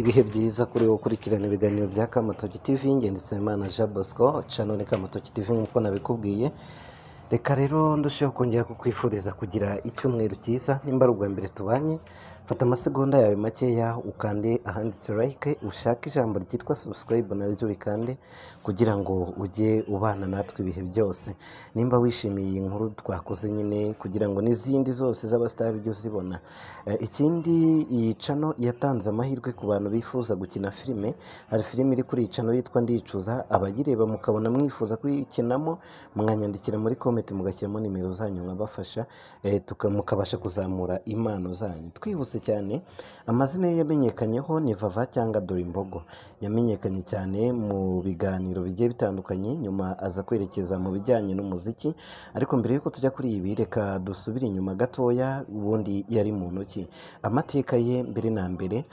ibihe byiza kuri gukurikirana ibiganiro bya Kamotoki TV ngendetse Imana Jean Bosco channel Kamotoki TV nk'uko nabikubwiye reka rero ndusheho kongera kukwifuriza kugira icyumweru cyiza nimba ari ubwa mbere tubanye fata amasegonda yawe makeya ukande ahanditse like ushake ijambo ryitwa subscribe naryo rikande kugira ngo ujye ubana natwe ibihe byose nimba wishimiye iyi nkuru twakoze nyine kugira ngo n'izindi zose z'abasitari ujye uzibona eh, ikindi iyi cano yatanze amahirwe ku bantu bifuza gukina filime hari filime iri kuri iyi cano yitwa ndicuza abagireba mukabona mwifuza kuyikinamo mwanyandikira muri komenti komenti mugashyiramo nimero zanyu nkabafasha eh, mukabasha kuzamura impano zanyu twihuse cyane amazina ye yamenyekanyeho ni vava cyangwa dore imbogo yamenyekanye cyane mu biganiro bigiye bitandukanye nyuma aza kwerekeza mu bijyanye n'umuziki ariko mbere y'uko tujya kuri ibi reka dusubire inyuma gatoya ubundi yari mu ntoki amateka ye mbere na mbere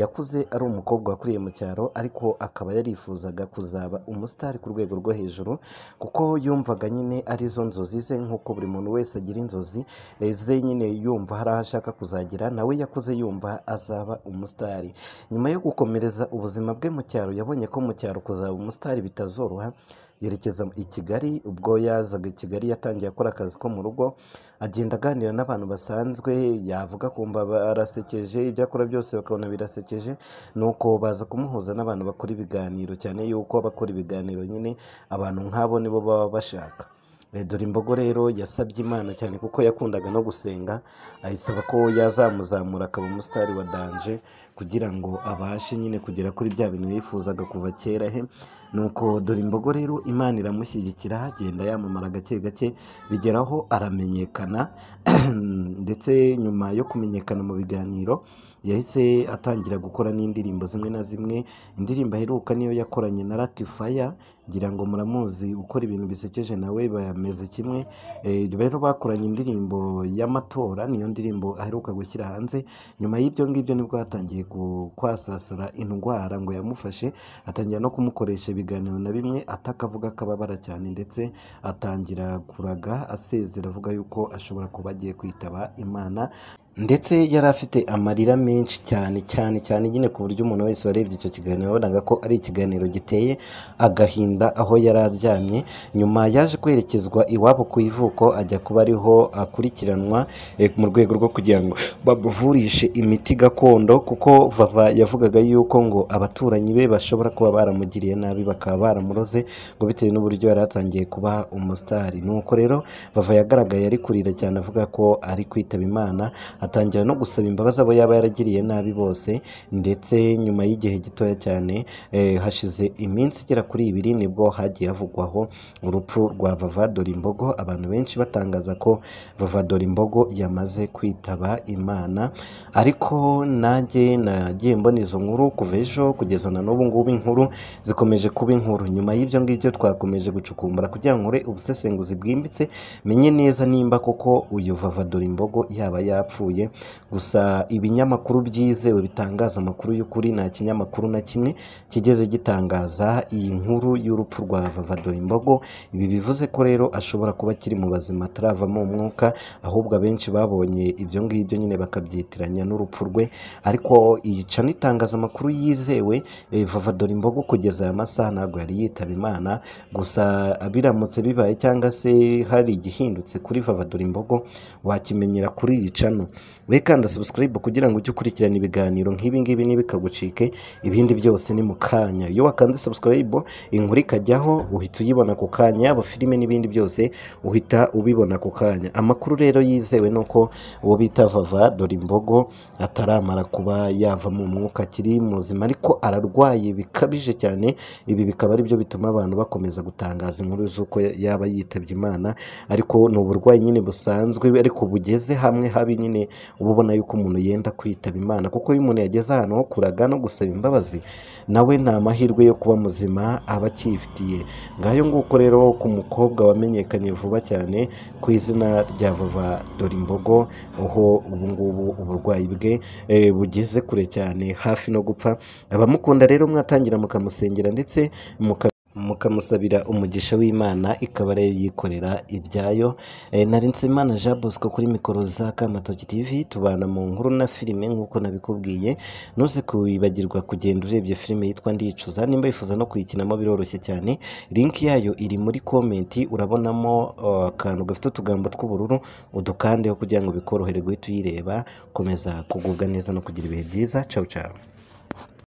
yakuze ari umukobwa wakuriye mu cyaro ariko akaba yarifuzaga kuzaba umusitari ku rwego rwo hejuru kuko yumvaga nyine ari izo nzozi ze nk'uko buri muntu wese agira inzozi eh, ze nyine yumva hari aho ashaka kuzagira nawe yakuze yumva azaba umusitari nyuma yo gukomereza ubuzima bwe mu cyaro yabonye ko mu cyaro kuzaba umusitari bitazoroha yerekeza i kigali ubwo yazaga i kigali yatangiye akora akazi ko mu rugo agenda aganira n'abantu basanzwe yavuga kumva barasekeje ibyo akora byose bakabona birasekeje nuko baza kumuhuza n'abantu bakora ibiganiro cyane yuko bakora ibiganiro nyine abantu nk'abo nibo baba bashaka Eh, dore imbogo rero yasabye imana cyane kuko yakundaga no gusenga ayisaba ko yazamuzamura akaba umusitari wa danje kugira ngo abashe nyine kugera kuri bya bintu yifuzaga kuva kera he nuko dore imbogo rero imana iramushyigikira agenda yamamara gake gake bigeraho aramenyekana ndetse nyuma yo kumenyekana mu biganiro yahise atangira gukora n'indirimbo zimwe na zimwe indirimbo aheruka niyo yakoranye na ratifaya ngira ngo muramuzi ukora ibintu bisekeje nawe baya bameze kimwe rero eh, bakoranye indirimbo y'amatora niyo ndirimbo aheruka gushyira hanze nyuma y'ibyo ngibyo nibwo hatangiye kwasasara indwara ngo yamufashe atangira no kumukoresha ibiganiro na bimwe atakavuga ko ababara cyane ndetse atangira kuraga asezera avuga yuko ashobora kuba agiye kwitaba imana ndetse yari afite amarira menshi cyane cyane cyane nyine ku buryo umuntu wese warebye icyo kiganiro yabonaga ko ari ikiganiro giteye agahinda aho yari aryamye nyuma yaje kwerekezwa iwabo ku ivuko ajya kuba ariho akurikiranwa eh, mu rwego rwo kugira ngo bamuvurishe imiti gakondo kuko vava yavugaga yuko ngo abaturanyi be bashobora kuba baramugiriye nabi bakaba baramuroze ngo bitewe n'uburyo yari atangiye kuba umusitari nuko rero vava yagaragaye ari kurira cyane avuga ko ari kwitaba imana atangira no gusaba imbabazi abo yaba yaragiriye nabi bose ndetse nyuma y'igihe gitoya cyane eh, hashize iminsi igera kuri ibiri nibwo hagiye havugwaho urupfu rwa vavadora imbogo abantu benshi batangaza ko vavadora imbogo yamaze kwitaba imana ariko nanjye nagiye mbona izo nkuru kuva ejo kugeza na n'ubu ngubu inkuru zikomeje kuba inkuru nyuma y'ibyo ngibyo twakomeje gucukumbura kugira ngo ubusesenge ubusesenguzi bwimbitse menye neza nimba koko uyu vavadora imbogo yaba yapfuye irambuye gusa ibinyamakuru byizewe bitangaza amakuru y'ukuri nta kinyamakuru na kimwe kigeze gitangaza iyi nkuru y'urupfu rwa Vavadora Imbogo ibi bivuze ko rero ashobora kuba akiri mu bazima ataravamo umwuka ahubwo abenshi babonye ibyo ngibyo nyine bakabyitiranya n'urupfu rwe ariko iyica n'itangazamakuru yizewe eh, Vavadora Imbogo kugeza aya masaha ntabwo yari yitaba Imana gusa biramutse bibaye cyangwa se hari igihindutse kuri Vavadora Imbogo wakimenyera kuri iyi cano wikanda subscribe kugira ngo ujye ukurikirana ibiganiro nk'ibi ngibi ntibikagucike ibindi byose ni mu kanya iyo wakanze subscribe inkuru ikajyaho uhita uyibona ku kanya yaba filime n'ibindi byose uhita ubibona ako kanya amakuru rero yizewe ni uko uwo bita vava dore imbogo ataramara kuba yava mu mwuka akiri muzima ariko ararwaye bikabije cyane ibi bikaba ari byo bituma abantu bakomeza gutangaza inkuru z'uko yaba yitabye imana ariko ni uburwayi nyine busanzwe ariko bugeze hamwe habi nyine uba ubona yuko umuntu yenda kwitaba Imana kuko iyo umuntu yageze ahantu ho kuraga no gusaba imbabazi nawe ni amahirwe yo kuba muzima aba akiyifitiye ngayo nguko rero ku mukobwa wamenyekanye vuba cyane ku izina rya Vava Dorimbogo aho ubu ngubu uburwayi bwe eh, bugeze kure cyane hafi no gupfa abamukunda rero mwatangira mukamusengera ndetse muka mukamusabira umugisha w'imana ikaba ariyo yikorera ibyayo eh, nari nsimana jean bosco kuri mikoro za kamatoki tv tubana mu nkuru na filime nk'uko nabikubwiye ntuze kwibagirwa kugenda urebye filime yitwa ndicuza nimba yifuza no kuyikinamo biroroshye cyane linki yayo iri muri komenti urabonamo oh, akantu gafite utugambo tw'ubururu udukandeho kugira ngo bikorohere guhita uyireba komeza kugubwa neza no kugira ibihe byiza cawu cawu